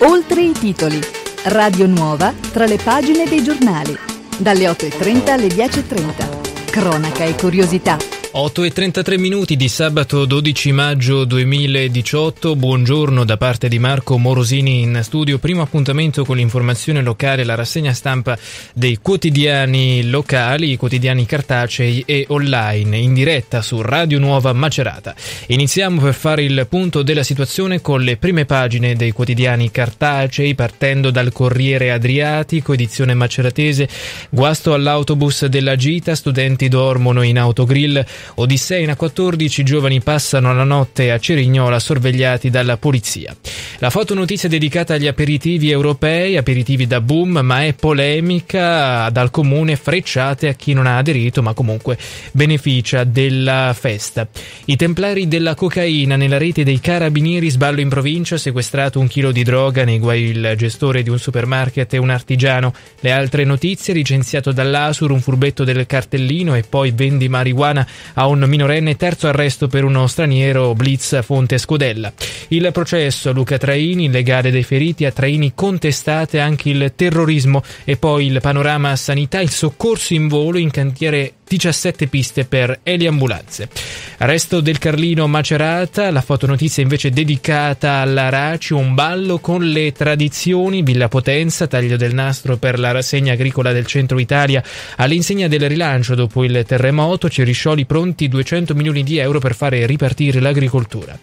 Oltre i titoli. Radio Nuova tra le pagine dei giornali. Dalle 8.30 alle 10.30. Cronaca e curiosità. 8 e 33 minuti di sabato 12 maggio 2018, buongiorno da parte di Marco Morosini in studio, primo appuntamento con l'informazione locale, la rassegna stampa dei quotidiani locali, i quotidiani cartacei e online, in diretta su Radio Nuova Macerata. Iniziamo per fare il punto della situazione con le prime pagine dei quotidiani cartacei, partendo dal Corriere Adriatico, edizione maceratese, guasto all'autobus della gita, studenti dormono in autogrill, Odissei a 14 giovani passano la notte a Cerignola sorvegliati dalla polizia. La fotonotizia è dedicata agli aperitivi europei, aperitivi da boom, ma è polemica dal comune frecciate a chi non ha aderito, ma comunque beneficia della festa. I templari della cocaina nella rete dei carabinieri sballo in provincia, sequestrato un chilo di droga, nei guai il gestore di un supermarket e un artigiano. Le altre notizie, licenziato dall'Asur, un furbetto del cartellino e poi vendi marijuana a un minorenne, terzo arresto per uno straniero Blitz Fonte Scodella. Il processo Luca Traini, legale dei feriti, a Traini contestate anche il terrorismo e poi il panorama sanità, il soccorso in volo in cantiere 17 piste per eliambulanze. Resto del Carlino Macerata, la fotonotizia invece dedicata alla un ballo con le tradizioni, Villa Potenza, taglio del nastro per la rassegna agricola del centro Italia all'insegna del rilancio dopo il terremoto, Ceriscioli pronti 200 milioni di euro per fare ripartire l'agricoltura.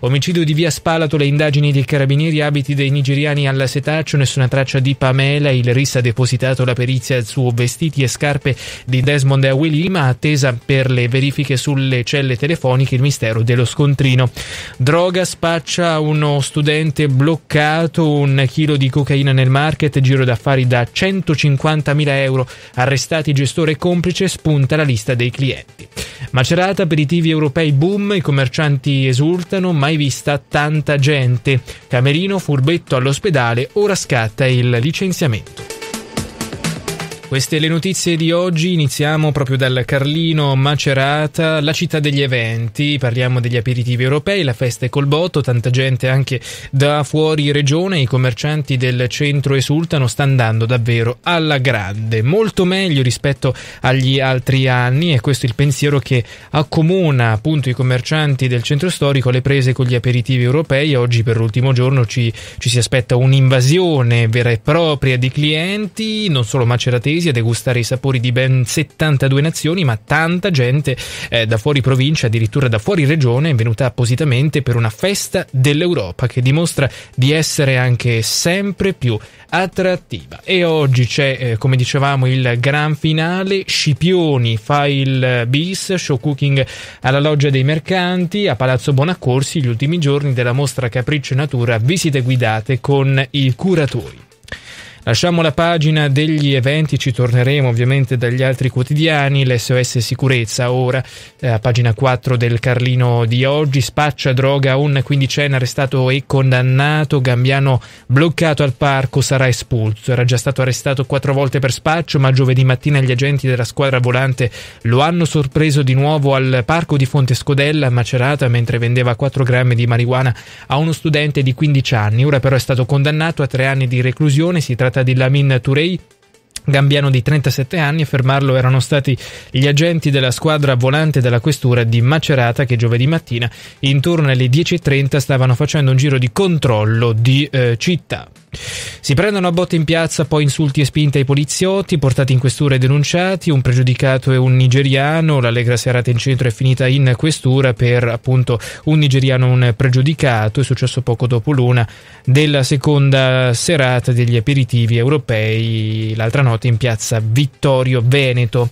Omicidio di via Spalato, le indagini dei carabinieri, abiti dei nigeriani alla setaccio, nessuna traccia di Pamela, il RIS ha depositato la perizia su vestiti e scarpe di Desmond e Will Guilima, attesa per le verifiche sulle celle telefoniche il mistero dello scontrino. Droga spaccia uno studente bloccato, un chilo di cocaina nel market, giro d'affari da 150.000 euro, arrestati gestore complice, spunta la lista dei clienti. Macerata, aperitivi europei boom, i commercianti esultano, mai vista tanta gente. Camerino, furbetto all'ospedale, ora scatta il licenziamento. Queste le notizie di oggi, iniziamo proprio dal Carlino Macerata, la città degli eventi, parliamo degli aperitivi europei, la festa è col botto, tanta gente anche da fuori regione, i commercianti del centro esultano, sta andando davvero alla grande, molto meglio rispetto agli altri anni e questo è il pensiero che accomuna appunto i commercianti del centro storico alle prese con gli aperitivi europei, oggi per l'ultimo giorno ci, ci si aspetta un'invasione vera e propria di clienti, non solo maceratesi, paesi a degustare i sapori di ben 72 nazioni, ma tanta gente eh, da fuori provincia, addirittura da fuori regione, è venuta appositamente per una festa dell'Europa che dimostra di essere anche sempre più attrattiva. E oggi c'è, eh, come dicevamo, il gran finale. Scipioni fa il bis, show cooking alla Loggia dei Mercanti a Palazzo Bonaccorsi, gli ultimi giorni della mostra Capriccio e Natura, visite guidate con i curatori. Lasciamo la pagina degli eventi, ci torneremo ovviamente dagli altri quotidiani, l'SOS Sicurezza ora, eh, pagina 4 del Carlino di oggi, spaccia droga, un quindicenne arrestato e condannato, Gambiano bloccato al parco sarà espulso, era già stato arrestato quattro volte per spaccio, ma giovedì mattina gli agenti della squadra volante lo hanno sorpreso di nuovo al parco di Fonte Scodella, a Macerata, mentre vendeva 4 grammi di marijuana a uno studente di 15 anni, ora però è stato condannato a tre anni di reclusione, si tratta tratta di Lamin Turei. gambiano di 37 anni a fermarlo erano stati gli agenti della squadra volante della questura di Macerata che giovedì mattina intorno alle 10.30 stavano facendo un giro di controllo di eh, città. Si prendono a botte in piazza poi insulti e spinte ai poliziotti, portati in questura e denunciati, un pregiudicato e un nigeriano, l'allegra serata in centro è finita in questura per appunto un nigeriano e un pregiudicato, è successo poco dopo l'una della seconda serata degli aperitivi europei l'altra notte in piazza Vittorio Veneto.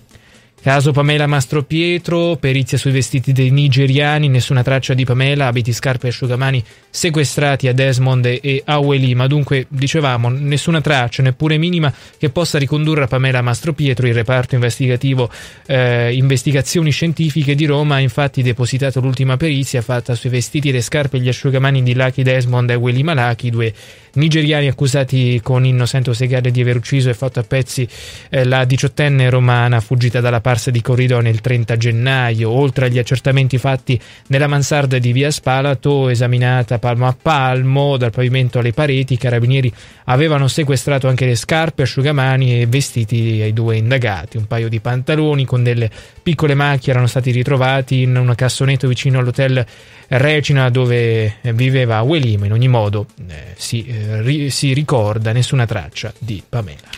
Caso Pamela Mastro Pietro, perizia sui vestiti dei nigeriani, nessuna traccia di Pamela, abiti, scarpe e asciugamani sequestrati a Desmond e a ma Dunque, dicevamo, nessuna traccia, neppure minima, che possa ricondurre a Pamela Mastro Pietro. Il reparto investigativo eh, Investigazioni Scientifiche di Roma ha infatti depositato l'ultima perizia fatta sui vestiti, le scarpe e gli asciugamani di Lucky Desmond e Welima Malachi, due nigeriani accusati con Innocente Segade di aver ucciso e fatto a pezzi eh, la diciottenne romana fuggita dalla parsa di Corridone il 30 gennaio. Oltre agli accertamenti fatti nella mansarda di via Spalato, esaminata palmo a palmo dal pavimento alle pareti, i carabinieri avevano sequestrato anche le scarpe, asciugamani e vestiti ai due indagati. Un paio di pantaloni con delle piccole macchie erano stati ritrovati in un cassonetto vicino all'hotel Recina dove viveva Welima. In ogni modo eh, si eh, eh, ri- si ricorda nessuna traccia di Pamela.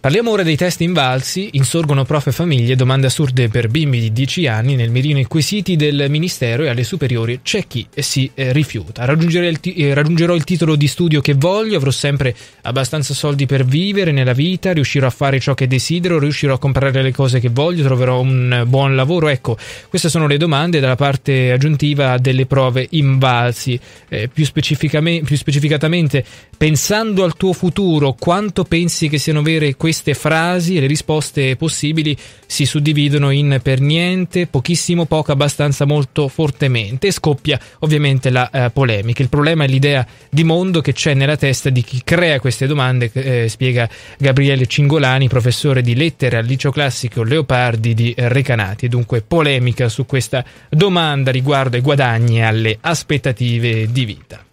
Parliamo ora dei test invalsi, insorgono prof e famiglie, domande assurde per bimbi di 10 anni nel mirino i quesiti del Ministero e alle superiori c'è chi si eh, rifiuta. Il ti- eh, raggiungerò il titolo di studio che voglio, avrò sempre abbastanza soldi per vivere nella vita, riuscirò a fare ciò che desidero, riuscirò a comprare le cose che voglio, troverò un buon lavoro. Ecco, queste sono le domande dalla parte aggiuntiva delle prove invalsi. Eh, più, specificame- più specificatamente, pensando al tuo futuro, quanto pensi che siano vere queste queste frasi e le risposte possibili si suddividono in per niente, pochissimo, poco, abbastanza, molto, fortemente e scoppia ovviamente la eh, polemica. Il problema è l'idea di mondo che c'è nella testa di chi crea queste domande, eh, spiega Gabriele Cingolani, professore di lettere al liceo classico Leopardi di Recanati. dunque polemica su questa domanda riguardo ai guadagni e alle aspettative di vita.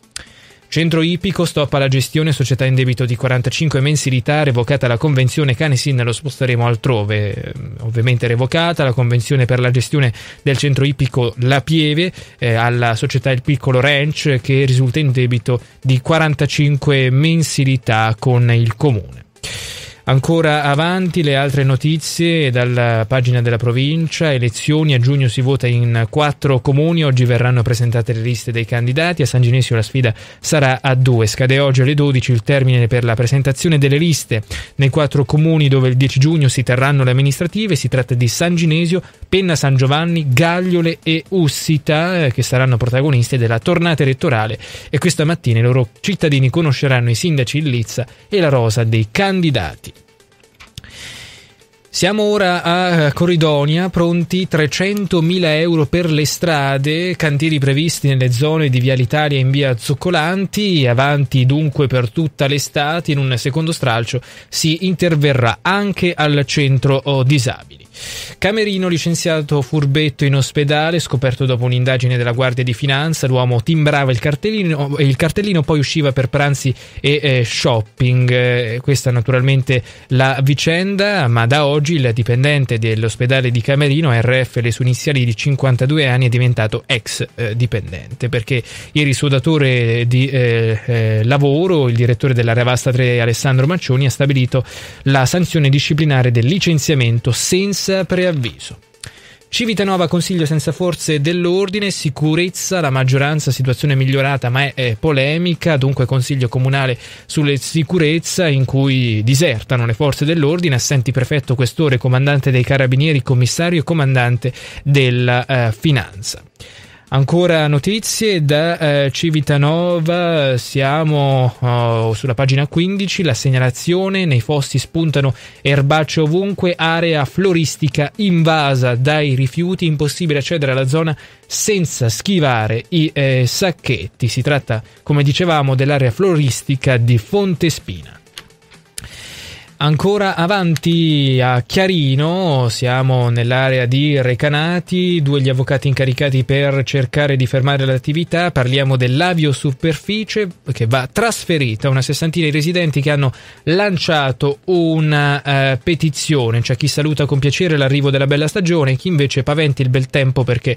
Centro Ipico stoppa la gestione società in debito di 45 mensilità, revocata la convenzione Canesin, lo sposteremo altrove, ehm, ovviamente revocata la convenzione per la gestione del centro ipico La Pieve eh, alla società Il Piccolo Ranch che risulta in debito di 45 mensilità con il comune. Ancora avanti le altre notizie dalla pagina della provincia, elezioni, a giugno si vota in quattro comuni, oggi verranno presentate le liste dei candidati, a San Ginesio la sfida sarà a due, scade oggi alle 12 il termine per la presentazione delle liste nei quattro comuni dove il 10 giugno si terranno le amministrative, si tratta di San Ginesio, Penna San Giovanni, Gagliole e Ussita eh, che saranno protagoniste della tornata elettorale e questa mattina i loro cittadini conosceranno i sindaci in Lizza e la rosa dei candidati. Siamo ora a Coridonia, pronti 300.000 euro per le strade, cantieri previsti nelle zone di Via L'Italia in Via Zoccolanti, avanti dunque per tutta l'estate, in un secondo stralcio si interverrà anche al centro oh, disabili. Camerino licenziato furbetto in ospedale, scoperto dopo un'indagine della Guardia di Finanza, l'uomo timbrava il cartellino, il cartellino poi usciva per pranzi e eh, shopping. Eh, questa naturalmente la vicenda, ma da oggi il dipendente dell'ospedale di Camerino, RF, le sue iniziali di 52 anni, è diventato ex eh, dipendente perché ieri il suo datore di eh, eh, lavoro, il direttore dell'area vasta 3 Alessandro Maccioni, ha stabilito la sanzione disciplinare del licenziamento senza senza preavviso. Civitanova consiglio senza forze dell'ordine, sicurezza, la maggioranza, situazione migliorata ma è, è, polemica, dunque consiglio comunale sulle sicurezza in cui disertano le forze dell'ordine, assenti prefetto, questore, comandante dei carabinieri, commissario e comandante della eh, finanza. Ancora notizie da eh, Civitanova, siamo oh, sulla pagina 15, la segnalazione, nei fossi spuntano erbacce ovunque, area floristica invasa dai rifiuti, impossibile accedere alla zona senza schivare i eh, sacchetti. Si tratta, come dicevamo, dell'area floristica di Fontespina. Ancora avanti a Chiarino, siamo nell'area di Recanati, due gli avvocati incaricati per cercare di fermare l'attività, parliamo dell'avio superficie che va trasferita, una sessantina di residenti che hanno lanciato una eh, petizione, c'è cioè chi saluta con piacere l'arrivo della bella stagione, chi invece paventi il bel tempo perché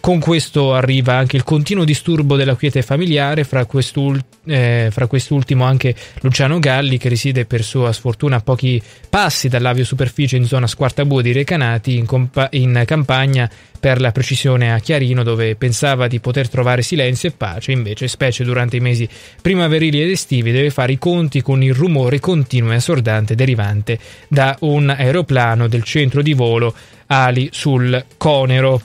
con questo arriva anche il continuo disturbo della quiete familiare, fra, quest'ul- eh, fra quest'ultimo anche Luciano Galli che risiede per sua sfortuna pochi passi dall'avio superficie in zona squartabue di Recanati, in, compa- in campagna, per la precisione a Chiarino, dove pensava di poter trovare silenzio e pace, invece, specie durante i mesi primaverili ed estivi, deve fare i conti con il rumore continuo e assordante derivante da un aeroplano del centro di volo ali sul Conero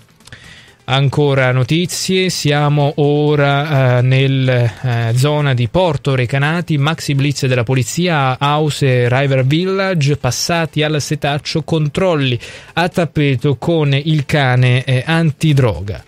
ancora notizie, siamo ora eh, nella eh, zona di Porto Recanati, maxi blitz della polizia, House River Village, passati al setaccio, controlli a tappeto con il cane eh, antidroga.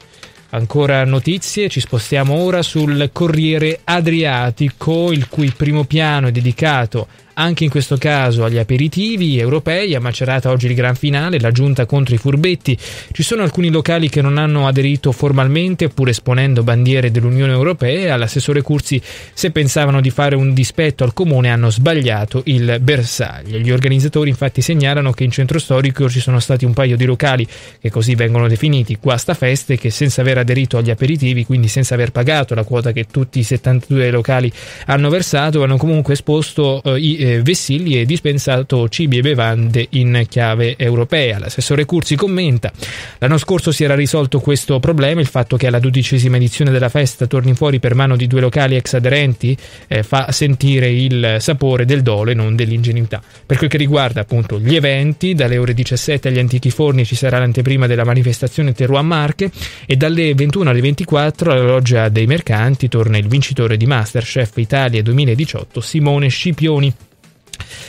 Ancora notizie, ci spostiamo ora sul Corriere Adriatico, il cui primo piano è dedicato anche in questo caso agli aperitivi europei, a Macerata oggi il gran finale, la giunta contro i furbetti. Ci sono alcuni locali che non hanno aderito formalmente, pur esponendo bandiere dell'Unione Europea. All'assessore Curzi, se pensavano di fare un dispetto al comune, hanno sbagliato il bersaglio. Gli organizzatori infatti segnalano che in centro storico ci sono stati un paio di locali, che così vengono definiti, guastafeste, che senza aver aderito agli aperitivi, quindi senza aver pagato la quota che tutti i 72 locali hanno versato, hanno comunque esposto eh, i eh, eh, vessilli e dispensato cibi e bevande in chiave europea. L'assessore Curzi commenta: L'anno scorso si era risolto questo problema. Il fatto che alla dodicesima edizione della festa torni fuori per mano di due locali ex aderenti eh, fa sentire il sapore del dolo e non dell'ingenuità. Per quel che riguarda appunto gli eventi, dalle ore 17 agli antichi forni ci sarà l'anteprima della manifestazione Terroir Marche e dalle 21 alle 24 alla loggia dei mercanti torna il vincitore di Masterchef Italia 2018 Simone Scipioni.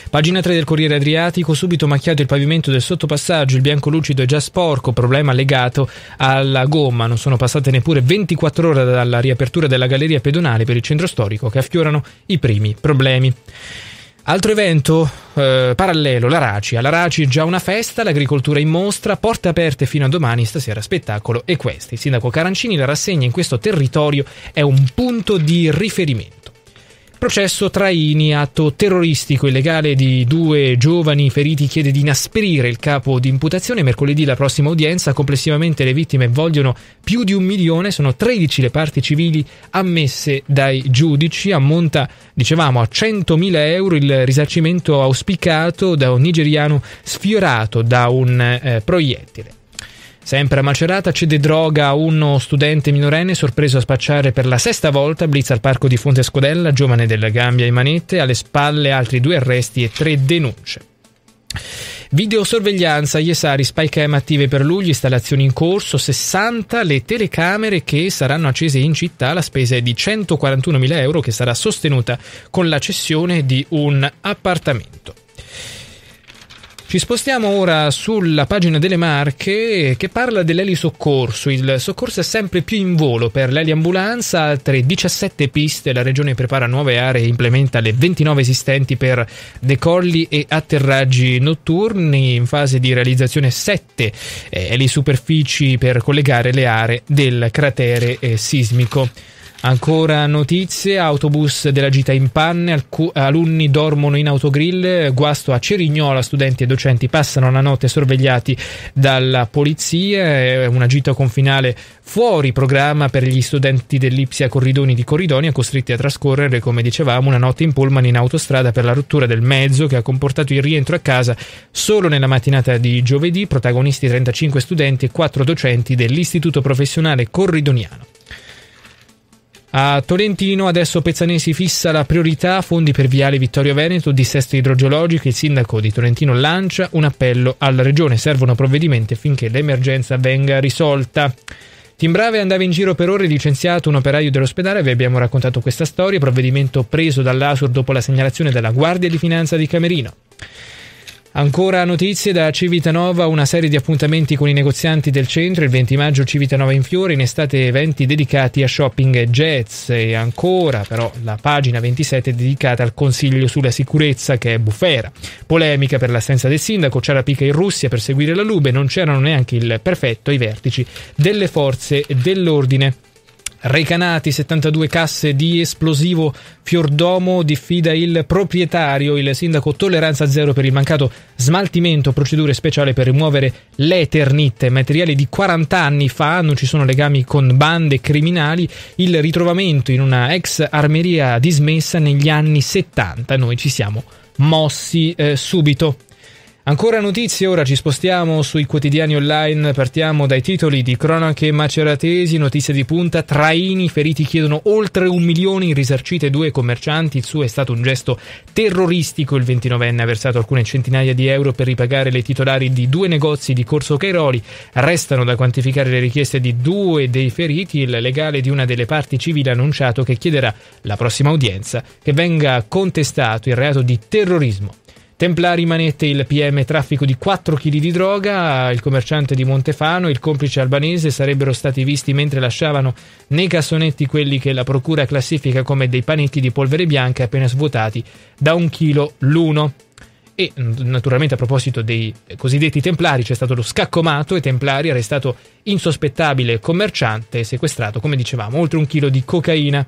Pagina 3 del Corriere Adriatico, subito macchiato il pavimento del sottopassaggio, il bianco lucido è già sporco, problema legato alla gomma, non sono passate neppure 24 ore dalla riapertura della galleria pedonale per il centro storico che affiorano i primi problemi. Altro evento eh, parallelo, l'Araci. All'Araci Alla già una festa, l'agricoltura in mostra, porte aperte fino a domani, stasera spettacolo e questi. Il sindaco Carancini la rassegna in questo territorio è un punto di riferimento. Processo Traini, atto terroristico illegale di due giovani feriti, chiede di inasperire il capo di imputazione. Mercoledì la prossima udienza. Complessivamente le vittime vogliono più di un milione. Sono 13 le parti civili ammesse dai giudici. Ammonta, dicevamo, a 100.000 euro il risarcimento auspicato da un nigeriano sfiorato da un eh, proiettile. Sempre a Macerata cede droga a uno studente minorenne sorpreso a spacciare per la sesta volta blitz al parco di Fonte Scodella, giovane della Gambia e Manette, alle spalle altri due arresti e tre denunce. Videosorveglianza, Iesari, spycam attive per luglio, installazioni in corso, 60 le telecamere che saranno accese in città, la spesa è di 141.000 euro che sarà sostenuta con la cessione di un appartamento. Ci spostiamo ora sulla pagina delle Marche che parla dell'elisoccorso. Il soccorso è sempre più in volo per l'eliambulanza, altre 17 piste, la regione prepara nuove aree e implementa le 29 esistenti per decolli e atterraggi notturni, in fase di realizzazione 7 eh, elisuperfici per collegare le aree del cratere eh, sismico. Ancora notizie, autobus della gita in panne, alunni dormono in autogrill, guasto a Cerignola, studenti e docenti passano la notte sorvegliati dalla polizia, una gita con finale fuori programma per gli studenti dell'Ipsia Corridoni di Corridonia, costretti a trascorrere, come dicevamo, una notte in pullman in autostrada per la rottura del mezzo che ha comportato il rientro a casa solo nella mattinata di giovedì, protagonisti 35 studenti e 4 docenti dell'Istituto Professionale Corridoniano. A Tolentino adesso Pezzanesi fissa la priorità fondi per Viale Vittorio Veneto, dissesto idrogeologico. Il sindaco di Tolentino lancia un appello alla regione. Servono provvedimenti affinché l'emergenza venga risolta. Timbrave andava in giro per ore licenziato un operaio dell'ospedale, vi abbiamo raccontato questa storia, provvedimento preso dall'Asur dopo la segnalazione della Guardia di Finanza di Camerino. Ancora notizie da Civitanova, una serie di appuntamenti con i negozianti del centro, il 20 maggio Civitanova in fiore, in estate eventi dedicati a shopping e jazz e ancora però la pagina 27 è dedicata al consiglio sulla sicurezza che è bufera. Polemica per l'assenza del sindaco, c'era pica in Russia per seguire la Lube, non c'erano neanche il prefetto ai vertici delle forze dell'ordine. Recanati 72 casse di esplosivo Fiordomo diffida il proprietario, il sindaco Tolleranza Zero per il mancato smaltimento, procedure speciali per rimuovere l'eternit, materiali di 40 anni fa, non ci sono legami con bande criminali, il ritrovamento in una ex armeria dismessa negli anni 70, noi ci siamo mossi eh, subito. Ancora notizie, ora ci spostiamo sui quotidiani online, partiamo dai titoli di cronache maceratesi, notizie di punta, traini, feriti chiedono oltre un milione, in risarcite due commercianti, il suo è stato un gesto terroristico, il 29enne ha versato alcune centinaia di euro per ripagare le titolari di due negozi di Corso Cairoli, restano da quantificare le richieste di due dei feriti, il legale di una delle parti civili ha annunciato che chiederà la prossima udienza che venga contestato il reato di terrorismo. Templari Manette, il PM traffico di 4 kg di droga, il commerciante di Montefano e il complice albanese sarebbero stati visti mentre lasciavano nei cassonetti quelli che la procura classifica come dei panetti di polvere bianca appena svuotati da un chilo l'uno. E naturalmente a proposito dei cosiddetti templari c'è stato lo scaccomato e templari arrestato insospettabile commerciante sequestrato, come dicevamo, oltre un chilo di cocaina.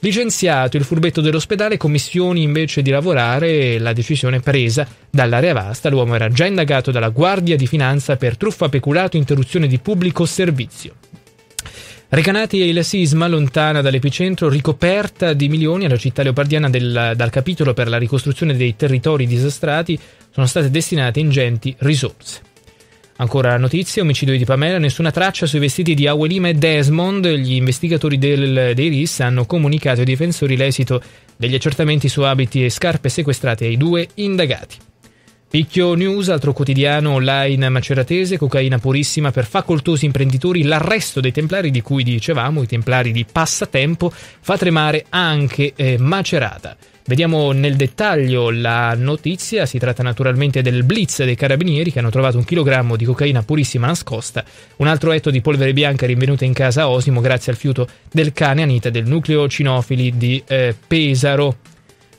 Licenziato il furbetto dell'ospedale, commissioni invece di lavorare la decisione presa dall'area vasta. L'uomo era già indagato dalla Guardia di Finanza per truffa peculato e interruzione di pubblico servizio. Recanati il sisma, lontana dall'epicentro, ricoperta di milioni, alla città leopardiana del, dal capitolo per la ricostruzione dei territori disastrati sono state destinate ingenti risorse. Ancora notizie, omicidio di Pamela, nessuna traccia sui vestiti di Awelima e Desmond. Gli investigatori del, dei RIS hanno comunicato ai difensori l'esito degli accertamenti su abiti e scarpe sequestrate ai due indagati. Picchio News, altro quotidiano online maceratese, cocaina purissima per facoltosi imprenditori, l'arresto dei templari di cui dicevamo, i templari di passatempo, fa tremare anche eh, Macerata. Vediamo nel dettaglio la notizia, si tratta naturalmente del blitz dei carabinieri che hanno trovato un chilogrammo di cocaina purissima nascosta, un altro etto di polvere bianca rinvenuta in casa a Osimo grazie al fiuto del cane Anita del nucleo cinofili di eh, Pesaro.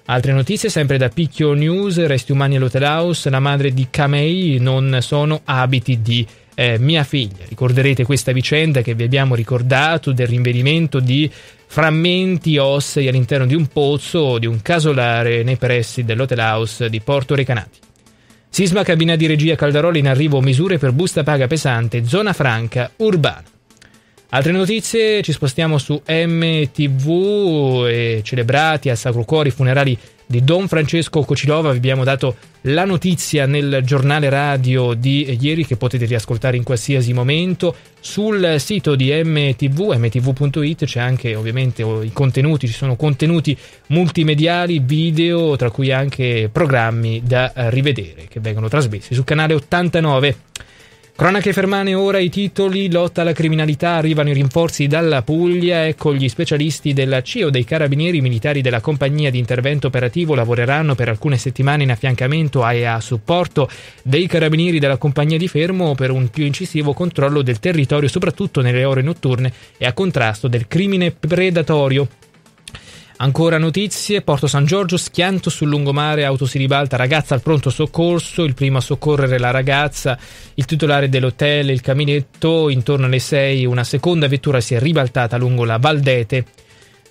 Altre notizie sempre da Picchio News, Resti Umani all'hotel House, la madre di Kamei non sono abiti di eh, mia figlia. Ricorderete questa vicenda che vi abbiamo ricordato del rinvenimento di frammenti ossei all'interno di un pozzo o di un casolare nei pressi dell'Hotel House di Porto Recanati. Sisma cabina di regia Caldaroli in arrivo misure per busta paga pesante, zona franca, urbana. Altre notizie, ci spostiamo su MTV, e eh, celebrati al Sacro Cuore i funerali di Don Francesco Cocilova. Vi abbiamo dato la notizia nel giornale radio di ieri che potete riascoltare in qualsiasi momento. Sul sito di MTV, mtv.it, c'è anche ovviamente i contenuti, ci sono contenuti multimediali, video, tra cui anche programmi da eh, rivedere che vengono trasmessi sul canale 89. Cronache fermane ora i titoli, lotta alla criminalità, arrivano i rinforzi dalla Puglia, ecco gli specialisti della CIO dei carabinieri militari della compagnia di intervento operativo lavoreranno per alcune settimane in affiancamento e a supporto dei carabinieri della compagnia di Fermo per un più incisivo controllo del territorio soprattutto nelle ore notturne e a contrasto del crimine predatorio. Ancora notizie, Porto San Giorgio, schianto sul lungomare, auto si ribalta, ragazza al pronto soccorso, il primo a soccorrere la ragazza, il titolare dell'hotel, il caminetto, intorno alle 6 una seconda vettura si è ribaltata lungo la Valdete.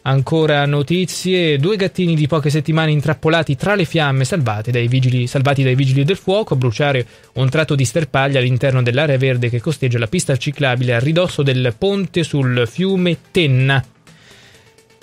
Ancora notizie, due gattini di poche settimane intrappolati tra le fiamme salvati dai, vigili, salvati dai vigili, del fuoco, a bruciare un tratto di sterpaglia all'interno dell'area verde che costeggia la pista ciclabile a ridosso del ponte sul fiume Tenna.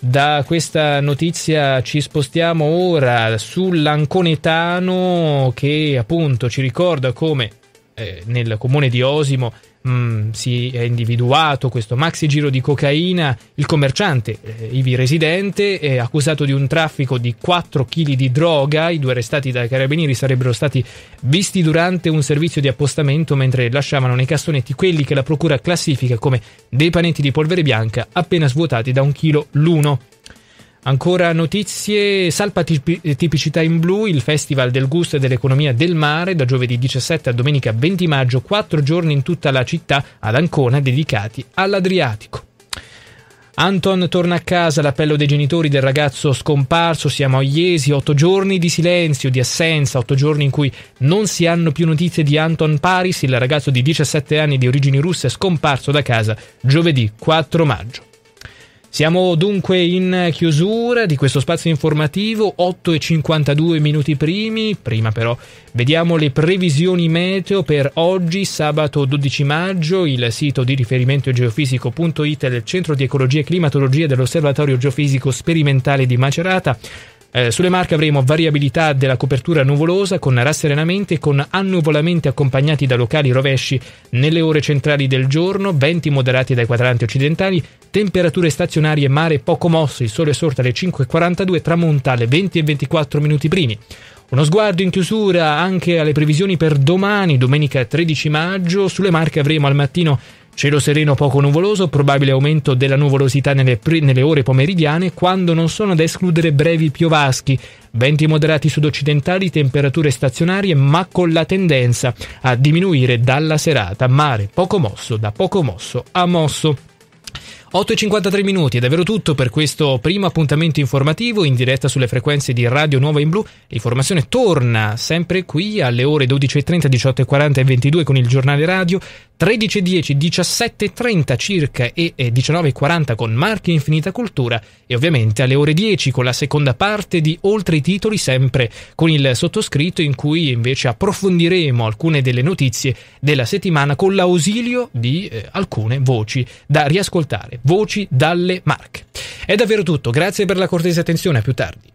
Da questa notizia ci spostiamo ora sull'Anconetano che appunto ci ricorda come eh, nel comune di Osimo mh, mm, si è individuato questo maxi giro di cocaina, il commerciante, eh, ivi residente, è accusato di un traffico di 4 kg di droga. I due arrestati dai carabinieri sarebbero stati visti durante un servizio di appostamento mentre lasciavano nei cassonetti quelli che la procura classifica come dei panetti di polvere bianca appena svuotati da un chilo l'uno. Ancora notizie, Salpa Tipicità in Blu, il Festival del Gusto e dell'Economia del Mare, da giovedì 17 a domenica 20 maggio, quattro giorni in tutta la città ad Ancona dedicati all'Adriatico. Anton torna a casa, l'appello dei genitori del ragazzo scomparso, siamo a Iesi, otto giorni di silenzio, di assenza, otto giorni in cui non si hanno più notizie di Anton Paris, il ragazzo di 17 anni di origini russe scomparso da casa giovedì 4 maggio. Siamo dunque in chiusura di questo spazio informativo, 8 e 52 minuti primi, prima però vediamo le previsioni meteo per oggi, sabato 12 maggio, il sito di riferimento geofisico.it e Centro di Ecologia e Climatologia dell'Osservatorio Geofisico Sperimentale di Macerata eh, sulle Marche avremo variabilità della copertura nuvolosa con rasserenamenti e con annuvolamenti accompagnati da locali rovesci nelle ore centrali del giorno, venti moderati dai quadranti occidentali, temperature stazionarie, mare poco mosso, il sole sorta alle 5.42, tramonta alle 20 e 24 minuti primi. Uno sguardo in chiusura anche alle previsioni per domani, domenica 13 maggio. Sulle Marche avremo al mattino Cielo sereno poco nuvoloso, probabile aumento della nuvolosità nelle, pre- nelle, ore pomeridiane, quando non sono da escludere brevi piovaschi. Venti moderati sudoccidentali, temperature stazionarie, ma con la tendenza a diminuire dalla serata. Mare poco mosso, da poco mosso a mosso. 8.53 minuti, è davvero tutto per questo primo appuntamento informativo in diretta sulle frequenze di Radio Nuova in Blu. L'informazione torna sempre qui alle ore 12.30, 18.40 e 22 con il giornale radio, 13.10, 17.30 circa e 19.40 con Marchi Infinita Cultura e ovviamente alle ore 10 con la seconda parte di Oltre i titoli, sempre con il sottoscritto in cui invece approfondiremo alcune delle notizie della settimana con l'ausilio di eh, alcune voci da riascoltare. Voci dalle Marche. È davvero tutto, grazie per la cortese attenzione, a più tardi.